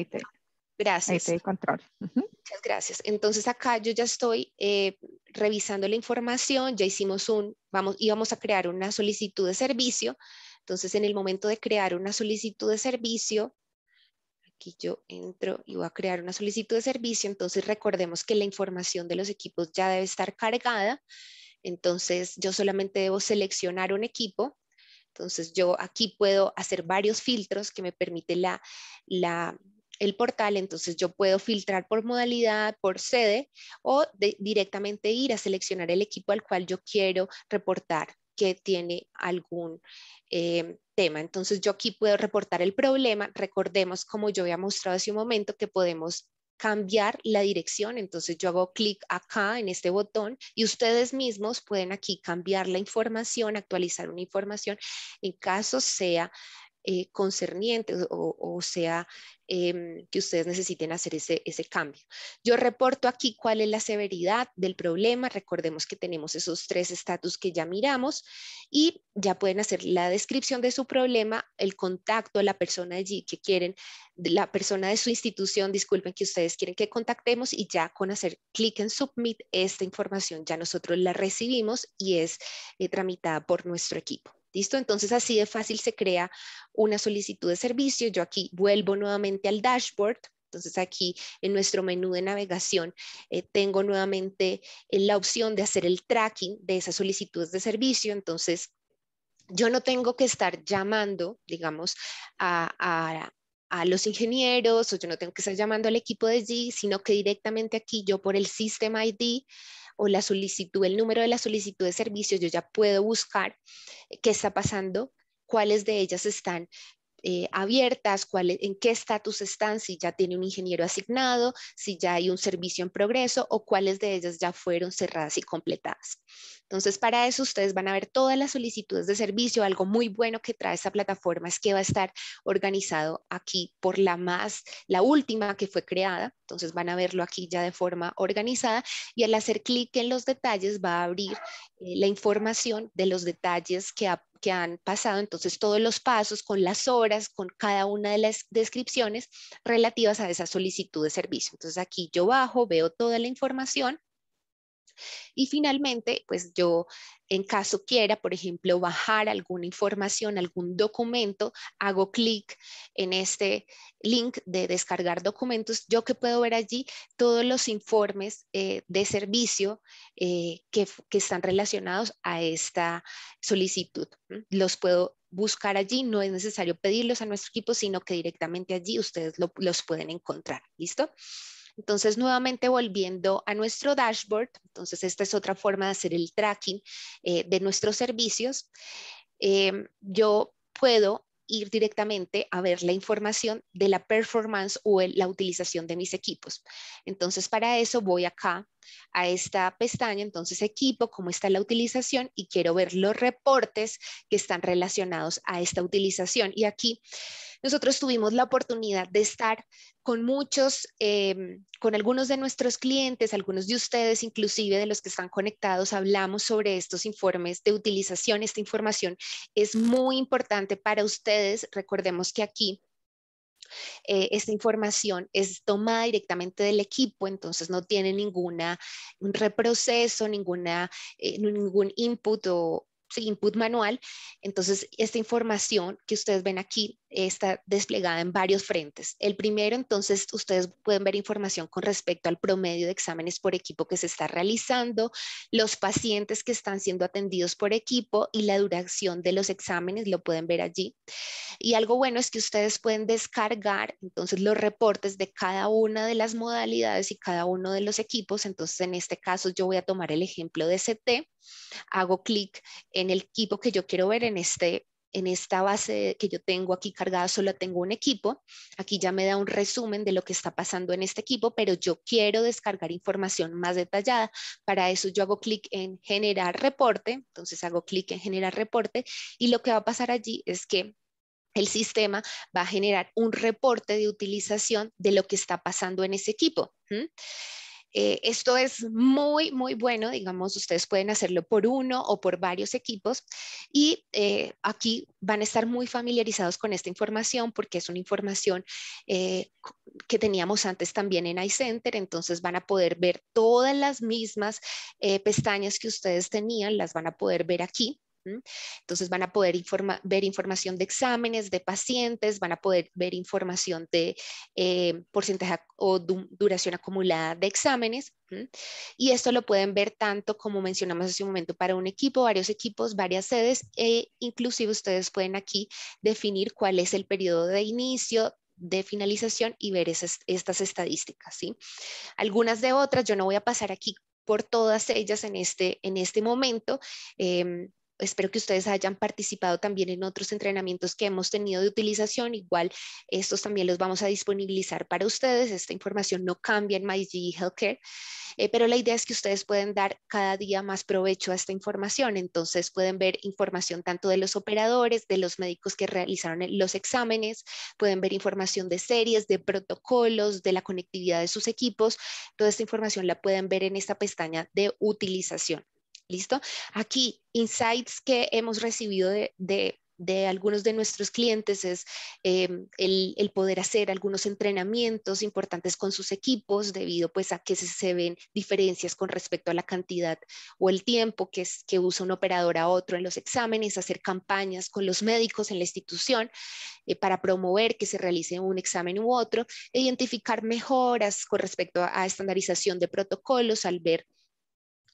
Gracias. Ahí control. Muchas gracias. Entonces acá yo ya estoy eh, revisando la información, ya hicimos un, vamos, íbamos a crear una solicitud de servicio. Entonces en el momento de crear una solicitud de servicio, aquí yo entro y voy a crear una solicitud de servicio, entonces recordemos que la información de los equipos ya debe estar cargada. Entonces yo solamente debo seleccionar un equipo, entonces yo aquí puedo hacer varios filtros que me permite la, la, el portal, entonces yo puedo filtrar por modalidad, por sede o directamente ir a seleccionar el equipo al cual yo quiero reportar que tiene algún eh, tema. Entonces yo aquí puedo reportar el problema. Recordemos, como yo había mostrado hace un momento, que podemos cambiar la dirección. Entonces yo hago clic acá en este botón y ustedes mismos pueden aquí cambiar la información, actualizar una información en caso sea eh, concerniente o, sea em, que ustedes necesiten hacer ese, ese cambio. Yo reporto aquí cuál es la severidad del problema. Recordemos que tenemos esos tres estatus que ya miramos y ya pueden hacer la descripción de su problema, el contacto, la persona allí que quieren, la persona de su institución, disculpen que ustedes quieren que contactemos y ya con hacer clic en submit, esta información ya nosotros la recibimos y es eh, tramitada por nuestro equipo. ¿Listo? Entonces así de fácil se crea una solicitud de servicio. Yo aquí vuelvo nuevamente al dashboard. Entonces aquí en nuestro menú de navegación eh, tengo nuevamente eh, la opción de hacer el tracking de esas solicitudes de servicio. Entonces yo no tengo que estar llamando, digamos, a, a los ingenieros o yo no tengo que estar llamando al equipo de G, sino que directamente aquí yo por el System ID o la solicitud, el número de la solicitud de servicios, yo ya puedo buscar qué está pasando, cuáles de ellas están eh, abiertas, cuál, en qué estatus están, si ya tiene un ingeniero asignado, si ya hay un servicio en progreso o cuáles de ellas ya fueron cerradas y completadas. Entonces, para eso ustedes van a ver todas las solicitudes de servicio. Algo muy bueno que trae esta plataforma es que va a estar organizado aquí por la más, la última que fue creada entonces van a verlo aquí ya de forma organizada y al hacer clic en los detalles va a abrir eh, la información de los detalles que, que han pasado. Entonces todos los pasos con las horas, con cada una de las descripciones relativas a esa solicitud de servicio. Entonces aquí yo bajo, veo toda la información y finalmente, pues yo en caso quiera, por ejemplo, bajar alguna información, algún documento, hago clic en este link de descargar documentos, yo que puedo ver allí todos los informes eh, de servicio eh, que, están relacionados a esta solicitud. Los puedo buscar allí, no es necesario pedirlos a nuestro equipo, sino que directamente allí ustedes los pueden encontrar. ¿Listo? Entonces, nuevamente volviendo a nuestro dashboard, entonces esta es otra forma de hacer el tracking eh, de nuestros servicios. Em, yo puedo ir directamente a ver la información de la performance o la utilización de mis equipos. Entonces, para eso voy acá a esta pestaña, entonces equipo, cómo está la utilización y quiero ver los reportes que están relacionados a esta utilización. Y aquí nosotros tuvimos la oportunidad de estar con muchos, em, con algunos de nuestros clientes, algunos de ustedes inclusive de los que están conectados, hablamos sobre estos informes de utilización. Esta información es muy importante para ustedes. Recordemos que aquí eh, esta información es tomada directamente del equipo, entonces no tiene ninguna reproceso, ninguna, eh, ningún input o, input manual. Entonces, esta información que ustedes ven aquí está desplegada en varios frentes. El primero, entonces, ustedes pueden ver información con respecto al promedio de exámenes por equipo que se está realizando, los pacientes que están siendo atendidos por equipo y la duración de los exámenes, lo pueden ver allí. Y algo bueno es que ustedes pueden descargar, entonces, los reportes de cada una de las modalidades y cada uno de los equipos. Entonces, en este caso, yo voy a tomar el ejemplo de CT, hago clic en en el equipo que yo quiero ver, en, este, en esta base que yo tengo aquí cargada, solo tengo un equipo. Aquí ya me da un resumen de lo que está pasando en este equipo, pero yo quiero descargar información más detallada. Para eso yo hago clic en generar reporte, entonces hago clic en generar reporte y lo que va a pasar allí es que el sistema va a generar un reporte de utilización de lo que está pasando en ese equipo. Eh, esto es muy, muy bueno, digamos, ustedes pueden hacerlo por uno o por varios equipos y eh, aquí van a estar muy familiarizados con esta información porque es una información eh, que teníamos antes también en iCenter, entonces van a poder ver todas las mismas pestañas que ustedes tenían, las van a poder ver aquí. Entonces van a poder ver información de exámenes de pacientes, van a poder ver información de eh, porcentaje o duración acumulada de exámenes. Y esto lo pueden ver tanto como mencionamos hace un momento para un equipo, varios equipos, varias sedes e inclusive ustedes pueden aquí definir cuál es el periodo de inicio, de finalización y ver esas, estas estadísticas. ¿sí? Algunas de otras, yo no voy a pasar aquí por todas ellas en este, en este momento. Em, espero que ustedes hayan participado también en otros entrenamientos que hemos tenido de utilización. Igual, estos también los vamos a disponibilizar para ustedes. Esta información no cambia en MyG e Healthcare, eh, pero la idea es que ustedes pueden dar cada día más provecho a esta información. Entonces, pueden ver información tanto de los operadores, de los médicos que realizaron los exámenes, pueden ver información de series, de protocolos, de la conectividad de sus equipos. Toda esta información la pueden ver en esta pestaña de utilización. ¿Listo? Aquí, insights que hemos recibido de, algunos de nuestros clientes es em, el, poder hacer algunos entrenamientos importantes con sus equipos debido pues a que se, ven diferencias con respecto a la cantidad o el tiempo que, es, que usa un operador a otro en los exámenes, hacer campañas con los médicos en la institución eh, para promover que se realice un examen u otro, e identificar mejoras con respecto a estandarización de protocolos al ver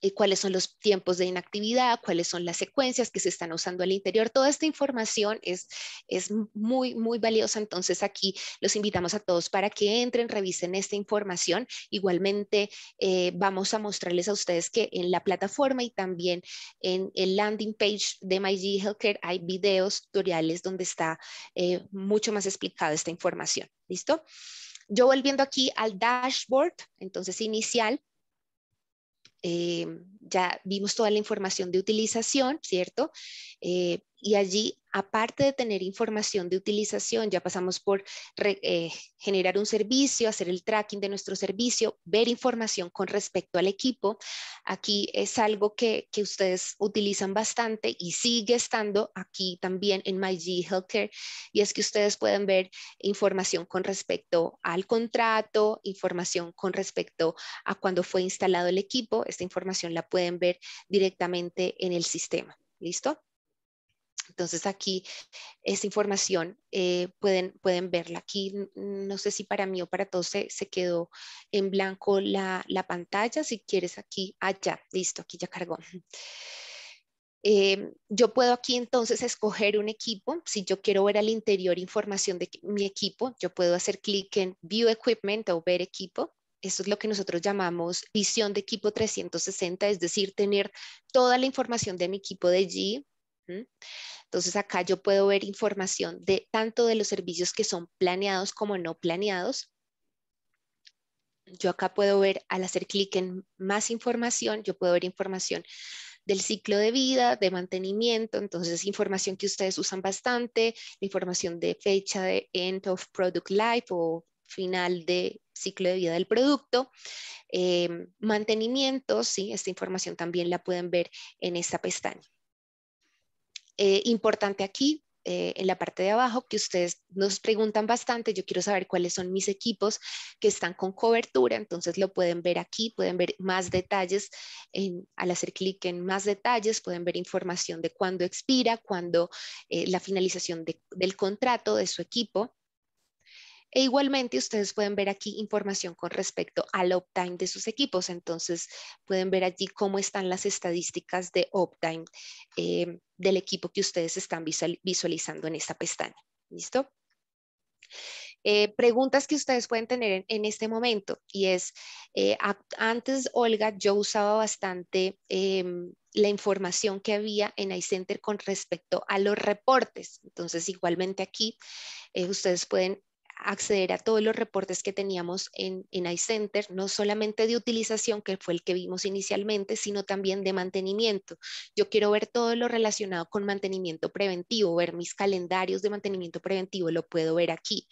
eh, cuáles son los tiempos de inactividad, cuáles son las secuencias que se están usando al interior. Toda esta información es, es muy, muy valiosa. Entonces aquí los invitamos a todos para que entren, revisen esta información. Igualmente eh, vamos a mostrarles a ustedes que en la plataforma y también en el landing page de MyG Healthcare hay videos, tutoriales donde está eh, mucho más explicada esta información. ¿Listo? Yo volviendo aquí al dashboard, entonces inicial, Em, ya vimos toda la información de utilización, ¿cierto? Eh, y allí, aparte de tener información de utilización, ya pasamos por eh, generar un servicio, hacer el tracking de nuestro servicio, ver información con respecto al equipo. Aquí es algo que, ustedes utilizan bastante y sigue estando aquí también en MyG Healthcare, y es que ustedes pueden ver información con respecto al contrato, información con respecto a cuando fue instalado el equipo. Esta información la pueden ver directamente en el sistema. ¿Listo? Entonces aquí esa información eh, pueden, verla. Aquí no sé si para mí o para todos se, quedó en blanco la, pantalla. Si quieres aquí, allá, ah, listo, aquí ya cargó. Em, yo puedo aquí entonces escoger un equipo. Si yo quiero ver al interior información de mi equipo, yo puedo hacer clic en View Equipment o Ver Equipo. Esto es lo que nosotros llamamos visión de equipo 360, es decir, tener toda la información de mi equipo de G, entonces acá yo puedo ver información de tanto de los servicios que son planeados como no planeados. Yo acá puedo ver, al hacer clic en más información, yo puedo ver información del ciclo de vida, de mantenimiento, entonces información que ustedes usan bastante, información de fecha de end of product life o final de ciclo de vida del producto, em, mantenimiento, sí, esta información también la pueden ver en esta pestaña. Eh, importante aquí, eh, en la parte de abajo, que ustedes nos preguntan bastante, yo quiero saber cuáles son mis equipos que están con cobertura, entonces lo pueden ver aquí, pueden ver más detalles, al hacer clic en más detalles, pueden ver información de cuándo expira, cuándo eh, la finalización del contrato de su equipo, e igualmente ustedes pueden ver aquí información con respecto al uptime de sus equipos. Entonces pueden ver allí cómo están las estadísticas de uptime eh, del equipo que ustedes están visualizando en esta pestaña. ¿Listo? Eh, preguntas que ustedes pueden tener en, este momento y es, eh, antes Olga, yo usaba bastante em, la información que había en iCenter con respecto a los reportes. Entonces, igualmente aquí, eh, ustedes pueden acceder a todos los reportes que teníamos en, iCenter, no solamente de utilización, que fue el que vimos inicialmente, sino también de mantenimiento. Yo quiero ver todo lo relacionado con mantenimiento preventivo, ver mis calendarios de mantenimiento preventivo, lo puedo ver aquí.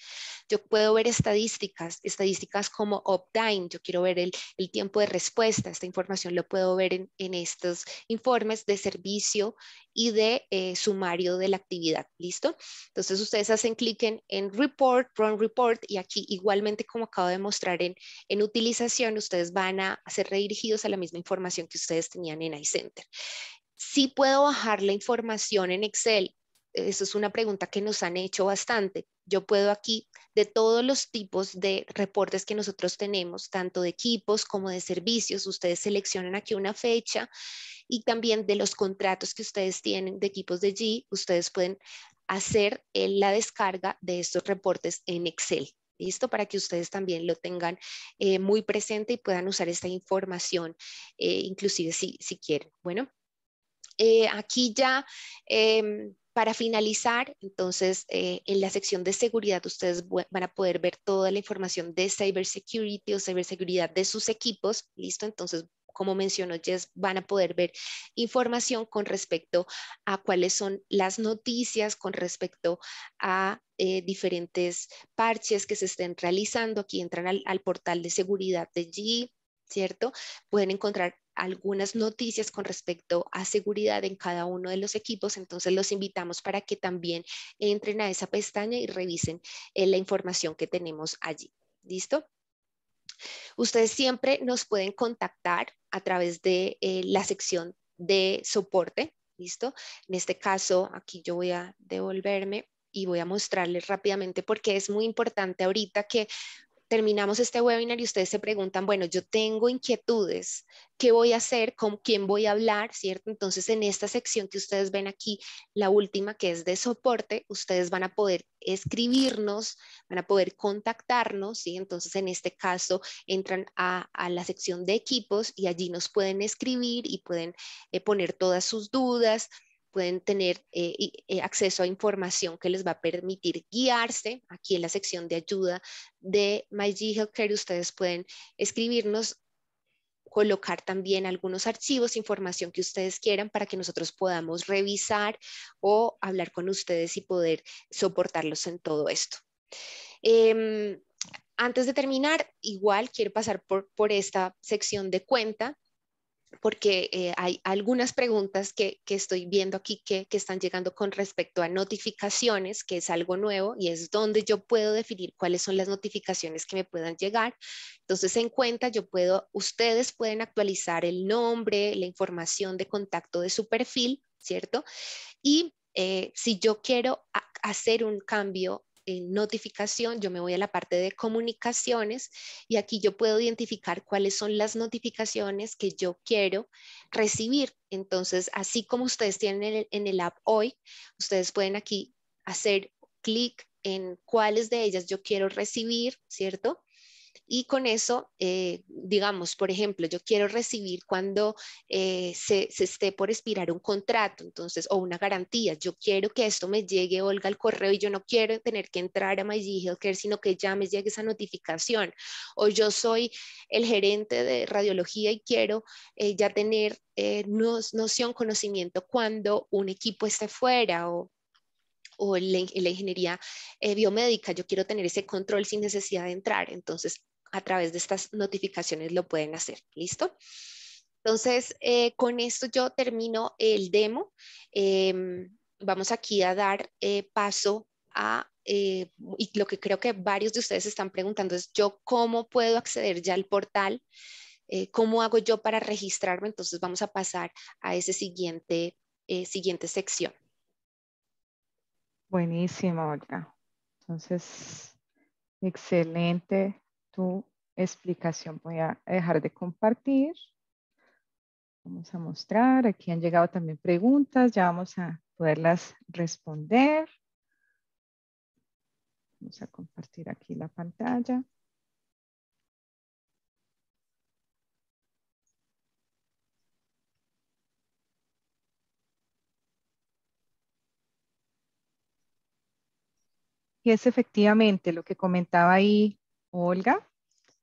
Yo puedo ver estadísticas, estadísticas como uptime, yo quiero ver el, tiempo de respuesta, esta información lo puedo ver en, en estos informes de servicio y de eh, sumario de la actividad. ¿Listo? Entonces ustedes hacen clic en, Report, Run Report y aquí igualmente como acabo de mostrar en, en utilización, ustedes van a ser redirigidos a la misma información que ustedes tenían en iCenter. si puedo bajar la información en Excel eso es una pregunta que nos han hecho bastante. Yo puedo aquí, de todos los tipos de reportes que nosotros tenemos, tanto de equipos como de servicios, ustedes seleccionan aquí una fecha y también de los contratos que ustedes tienen de equipos de G, ustedes pueden hacer eh, la descarga de estos reportes en Excel. ¿Listo? Para que ustedes también lo tengan eh, muy presente y puedan usar esta información, eh, inclusive si, si quieren. Bueno, aquí ya em, para finalizar, entonces, eh, en la sección de seguridad, ustedes van a poder ver toda la información de cybersecurity o ciberseguridad de sus equipos. Listo, entonces como mencionó Jess, van a poder ver información con respecto a cuáles son las noticias, con respecto a eh, diferentes parches que se estén realizando. Aquí entran al, al portal de seguridad de G, ¿cierto? Pueden encontrar algunas noticias con respecto a seguridad en cada uno de los equipos. Entonces los invitamos para que también entren a esa pestaña y revisen eh, la información que tenemos allí. ¿Listo? Ustedes siempre nos pueden contactar a través de eh, la sección de soporte. ¿Listo? En este caso, aquí yo voy a devolverme y voy a mostrarles rápidamente porque es muy importante ahorita que terminamos este webinar y ustedes se preguntan, bueno, yo tengo inquietudes, ¿qué voy a hacer? ¿Con quién voy a hablar? ¿Cierto? Entonces, en esta sección que ustedes ven aquí, la última que es de soporte, ustedes van a poder escribirnos, van a poder contactarnos, y Entonces, en este caso, entran a, la sección de equipos y allí nos pueden escribir y pueden eh, poner todas sus dudas pueden tener eh, eh, acceso a información que les va a permitir guiarse. Aquí en la sección de ayuda de MyG Healthcare ustedes pueden escribirnos colocar también algunos archivos, información que ustedes quieran para que nosotros podamos revisar o hablar con ustedes y poder soportarlos en todo esto. Em, antes de terminar, igual quiero pasar por esta sección de cuenta porque eh, hay algunas preguntas que, estoy viendo aquí que, están llegando con respecto a notificaciones, que es algo nuevo y es donde yo puedo definir cuáles son las notificaciones que me puedan llegar. Entonces, en cuenta, yo puedo, ustedes pueden actualizar el nombre, la información de contacto de su perfil, ¿cierto? Y eh, si yo quiero hacer un cambio notificación, yo me voy a la parte de comunicaciones y aquí yo puedo identificar cuáles son las notificaciones que yo quiero recibir. Entonces, así como ustedes tienen en el, en el app hoy, ustedes pueden aquí hacer clic en cuáles de ellas yo quiero recibir, ¿cierto? Y con eso, eh, digamos, por ejemplo, yo quiero recibir cuando eh, se, se, esté por expirar un contrato, entonces, o una garantía. Yo quiero que esto me llegue, Olga, al correo y yo no quiero tener que entrar a MyG sino que ya me llegue esa notificación. O yo soy el gerente de radiología y quiero eh, ya tener no, noción, conocimiento cuando un equipo esté fuera o o en la, ingeniería biomédica, yo quiero tener ese control sin necesidad de entrar. Entonces, a través de estas notificaciones lo pueden hacer. ¿Listo? Entonces, eh, con esto yo termino el demo. Em, vamos aquí a dar eh, paso a, eh, y lo que creo que varios de ustedes están preguntando es, ¿yo cómo puedo acceder ya al portal? ¿Cómo hago yo para registrarme? Entonces vamos a pasar a esa siguiente, siguiente sección. Buenísimo, Olga. Entonces, excelente tu explicación. Voy a dejar de compartir. Vamos a mostrar. Aquí han llegado también preguntas. Ya vamos a poderlas responder. Vamos a compartir aquí la pantalla. Y es efectivamente lo que comentaba ahí Olga.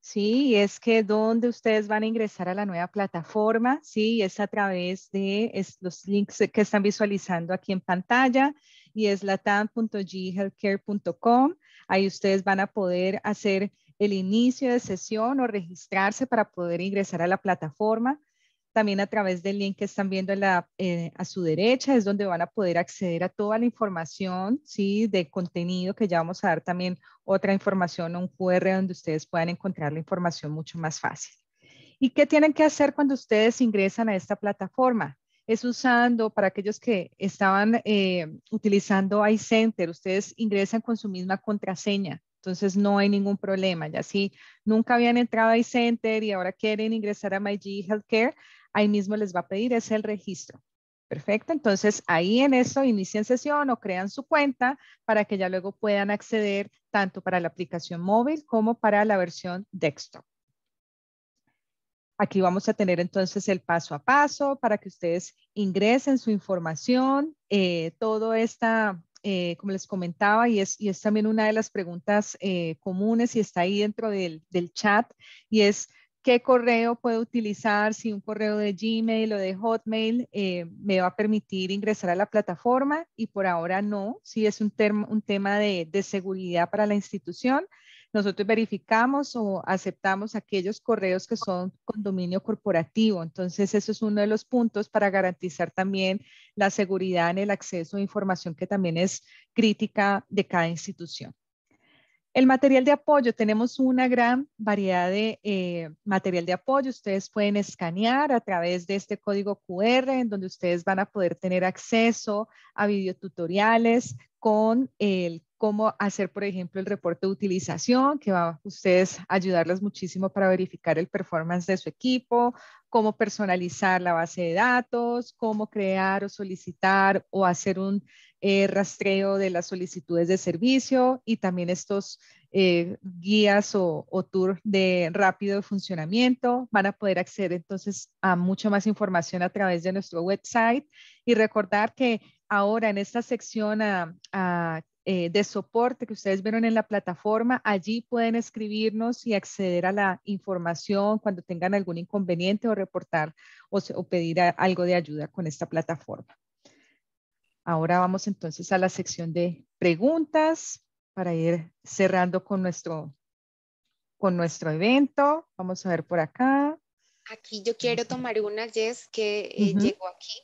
Sí, es que donde ustedes van a ingresar a la nueva plataforma, sí, es a través de los links que están visualizando aquí en pantalla y es latam.ghealthcare.com. Ahí ustedes van a poder hacer el inicio de sesión o registrarse para poder ingresar a la plataforma. También a través del link que están viendo eh, a su derecha es donde van a poder acceder a toda la información, ¿sí? De contenido que ya vamos a dar también otra información, un QR donde ustedes puedan encontrar la información mucho más fácil. ¿Y qué tienen que hacer cuando ustedes ingresan a esta plataforma? Es usando, para aquellos que estaban eh, utilizando iCenter, ustedes ingresan con su misma contraseña. Entonces no hay ningún problema. Ya si nunca habían entrado a iCenter y ahora quieren ingresar a MyG Healthcare, ahí mismo les va a pedir es el registro. Perfecto, entonces ahí en eso inician sesión o crean su cuenta para que ya luego puedan acceder tanto para la aplicación móvil como para la versión desktop. Aquí vamos a tener entonces el paso a paso para que ustedes ingresen su información. Eh, todo esta, eh, como les comentaba, y es, y es también una de las preguntas eh, comunes y está ahí dentro del, del chat, y es qué correo puedo utilizar, si un correo de Gmail o de Hotmail eh, me va a permitir ingresar a la plataforma y por ahora no, si es un, tema de, de, seguridad para la institución. Nosotros verificamos o aceptamos aquellos correos que son con dominio corporativo. Entonces, eso es uno de los puntos para garantizar también la seguridad en el acceso a información que también es crítica de cada institución. El material de apoyo, tenemos una gran variedad de eh, material de apoyo. Ustedes pueden escanear a través de este código QR en donde ustedes van a poder tener acceso a videotutoriales con el cómo hacer, por ejemplo, el reporte de utilización, que va a ustedes ayudarles muchísimo para verificar el performance de su equipo, cómo personalizar la base de datos, cómo crear o solicitar o hacer un eh, rastreo de las solicitudes de servicio y también estos eh, guías o, o tour de rápido funcionamiento. Van a poder acceder entonces a mucha más información a través de nuestro website y recordar que ahora en esta sección eh, de soporte que ustedes vieron en la plataforma. Allí pueden escribirnos y acceder a la información cuando tengan algún inconveniente o reportar o, pedir algo de ayuda con esta plataforma. Ahora vamos entonces a la sección de preguntas para ir cerrando con nuestro, con nuestro evento. Vamos a ver por acá. Aquí yo quiero tomar una, Jess, que eh, llegó aquí.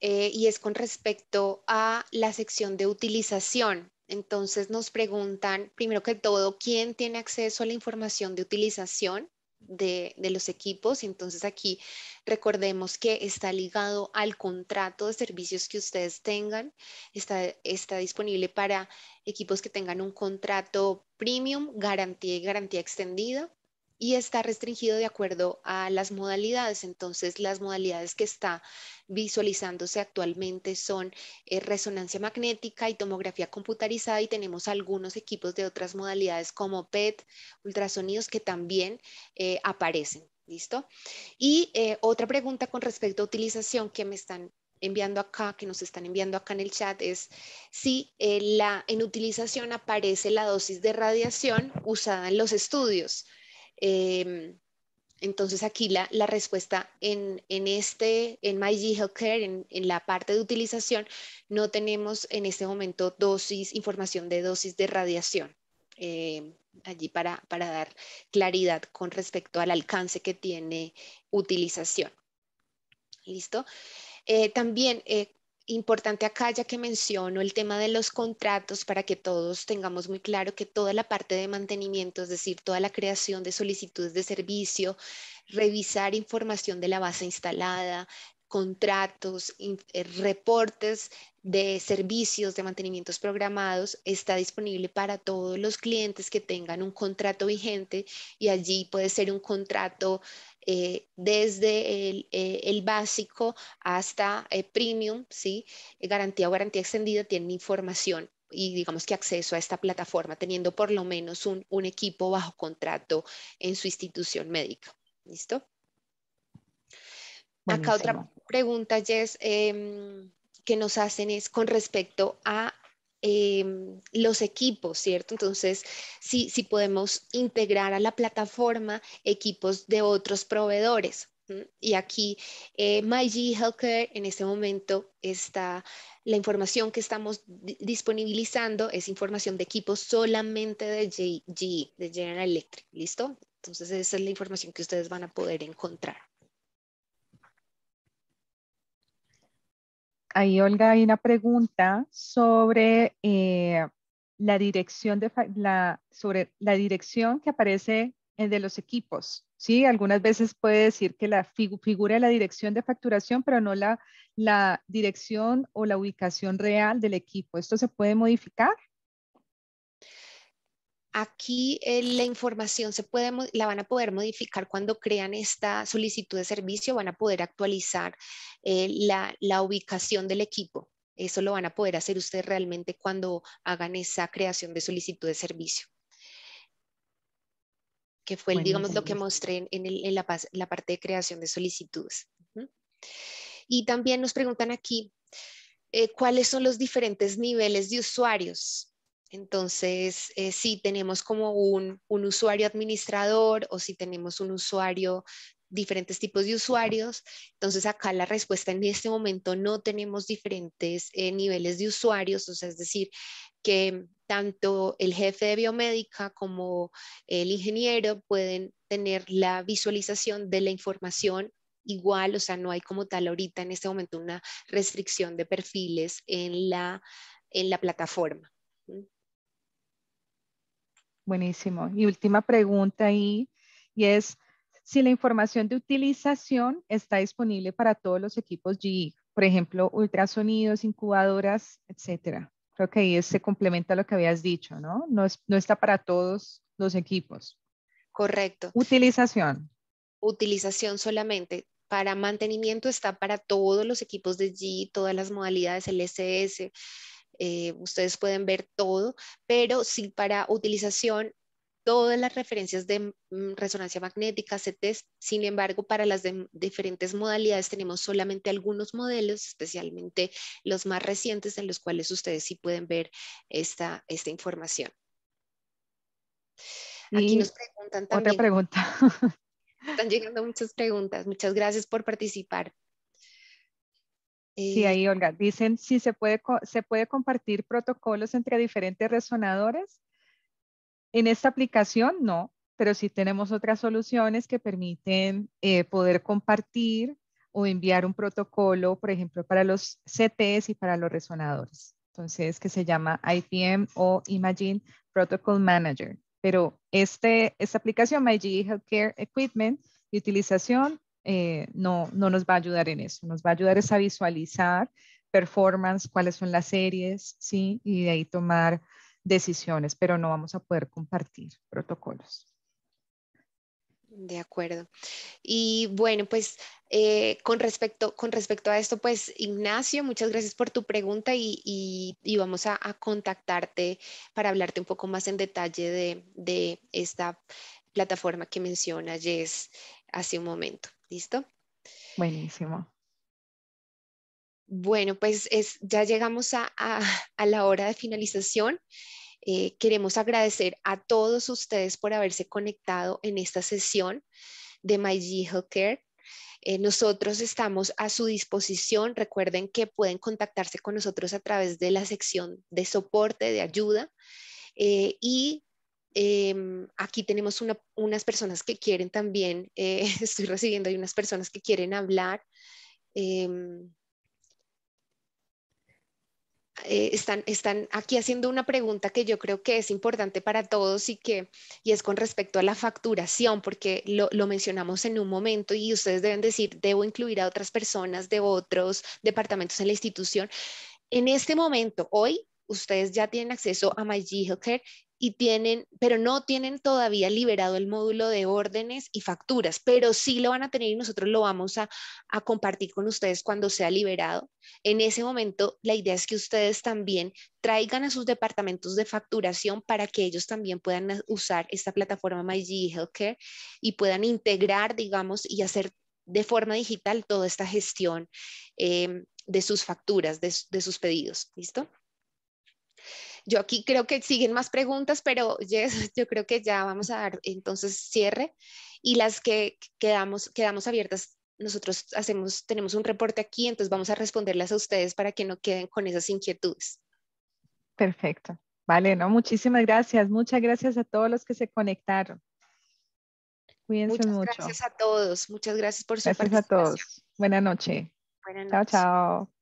Eh, y es con respecto a la sección de utilización. Entonces nos preguntan, primero que todo, ¿quién tiene acceso a la información de utilización? de, los equipos. Entonces aquí recordemos que está ligado al contrato de servicios que ustedes tengan. Está, está disponible para equipos que tengan un contrato premium, garantía y garantía extendida y está restringido de acuerdo a las modalidades. Entonces, las modalidades que está visualizándose actualmente son eh, resonancia magnética y tomografía computarizada y tenemos algunos equipos de otras modalidades como PET, ultrasonidos que también eh, aparecen. ¿Listo? Y eh, otra pregunta con respecto a utilización que me están enviando acá, que nos están enviando acá en el chat, es si la, en utilización aparece la dosis de radiación usada en los estudios. Em, entonces aquí la, respuesta en, este, en MyG Healthcare, en, la parte de utilización, no tenemos en este momento dosis, información de dosis de radiación. Em, allí para, para dar claridad con respecto al alcance que tiene utilización. ¿Listo? Eh, también eh, Importante acá, ya que menciono el tema de los contratos, para que todos tengamos muy claro que toda la parte de mantenimiento, es decir, toda la creación de solicitudes de servicio, revisar información de la base instalada, contratos, eh, reportes de servicios de mantenimientos programados está disponible para todos los clientes que tengan un contrato vigente y allí puede ser un contrato eh, desde eh, el, básico hasta eh, premium, ¿sí? garantía o garantía extendida tienen información y digamos que acceso a esta plataforma teniendo por lo menos un, equipo bajo contrato en su institución médica. ¿Listo? Acá otra pregunta, Jess em, que nos hacen es con respecto a em, los equipos, ¿cierto? Entonces, si, podemos integrar a la plataforma equipos de otros proveedores. Y aquí, eh, MyG Healthcare en este momento está, la información que estamos disponibilizando es información de equipos solamente de GE, de General Electric, ¿listo? Entonces, esa es la información que ustedes van a poder encontrar. ahí Olga hay una pregunta sobre eh, la dirección de sobre la dirección que aparece de los equipos. Sí, algunas veces puede decir que la figura figura la dirección de facturación, pero no la, la dirección o la ubicación real del equipo. ¿Esto se puede modificar? Aquí eh, la información se puede, la van a poder modificar cuando crean esta solicitud de servicio, van a poder actualizar eh, la, ubicación del equipo. Eso lo van a poder hacer ustedes realmente cuando hagan esa creación de solicitud de servicio. Que fue, digamos, lo que mostré en, la, parte de creación de solicitudes. Y también nos preguntan aquí, eh, ¿cuáles son los diferentes niveles de usuarios? Entonces, eh, si tenemos como un, usuario administrador o si tenemos un usuario diferentes tipos de usuarios. Entonces acá la respuesta en este momento no tenemos diferentes eh, niveles de usuarios, o sea, es decir, que tanto el jefe de biomédica como el ingeniero pueden tener la visualización de la información igual, o sea, no hay como tal ahorita en este momento una restricción de perfiles en la plataforma. Buenísimo. Y última pregunta ahí, y es si la información de utilización está disponible para todos los equipos GE, por ejemplo, ultrasonidos, incubadoras, etcétera. Creo que ahí se complementa lo que habías dicho, ¿no? No, está para todos los equipos. Correcto. Utilización. Utilización solamente. Para mantenimiento está para todos los equipos de GE, todas las modalidades, el SS, eh, ustedes pueden ver todo, pero sí para utilización todas las referencias de mm, resonancia magnética, CTs, sin embargo, para las mm, diferentes modalidades tenemos solamente algunos modelos, especialmente los más recientes en los cuales ustedes sí pueden ver esta, esta información. Aquí nos preguntan también. Otra pregunta. Están llegando muchas preguntas. Muchas gracias por participar. Sí, eh, ahí Olga, dicen si se puede, se puede compartir protocolos entre diferentes resonadores. En esta aplicación no, pero sí tenemos otras soluciones que permiten eh, poder compartir o enviar un protocolo, por ejemplo, para los CTs y para los resonadores. Entonces, que se llama IPM o Imagine Protocol Manager. Pero este, esta aplicación, MyGE Healthcare Equipment, y utilización eh, no, nos va a ayudar en eso, nos va a ayudar es a visualizar performance, cuáles son las series, ¿sí? Y de ahí tomar decisiones, pero no vamos a poder compartir protocolos. De acuerdo. Y bueno, pues eh, con, respecto, con respecto a esto, pues Ignacio, muchas gracias por tu pregunta y, vamos a, contactarte para hablarte un poco más en detalle de, de esta plataforma que menciona Jess hace un momento. ¿Listo? Buenísimo. Bueno, pues ya llegamos a, la hora de finalización. Eh, queremos agradecer a todos ustedes por haberse conectado en esta sesión de MyG Healthcare. Eh, nosotros estamos a su disposición. Recuerden que pueden contactarse con nosotros a través de la sección de soporte, de ayuda. Eh, y Em, aquí tenemos unas personas que quieren también, eh, estoy recibiendo hay unas personas que quieren hablar. Em, eh, están, están aquí haciendo una pregunta que yo creo que es importante para todos y que y es con respecto a la facturación, porque lo, lo mencionamos en un momento y ustedes deben decir, debo incluir a otras personas de otros departamentos en la institución. En este momento, hoy, ustedes ya tienen acceso a My Healthcare y tienen, pero no tienen todavía liberado el módulo de órdenes y facturas, pero sí lo van a tener y nosotros lo vamos a, compartir con ustedes cuando sea liberado. En ese momento, la idea es que ustedes también traigan a sus departamentos de facturación para que ellos también puedan usar esta plataforma MyG e Healthcare y puedan integrar, digamos, y hacer de forma digital toda esta gestión em, de sus facturas, de sus pedidos. ¿Listo? Yo aquí creo que siguen más preguntas, pero yo creo que ya vamos a dar entonces cierre y las que quedamos, quedamos abiertas. Nosotros hacemos, tenemos un reporte aquí, entonces vamos a responderlas a ustedes para que no queden con esas inquietudes. Perfecto. Vale, no, muchísimas gracias. Muchas gracias a todos los que se conectaron. Cuídense muchas Gracias a todos. Muchas gracias por su participación. Gracias a todos. Buenas noches. Buenas noches. Chao, chao.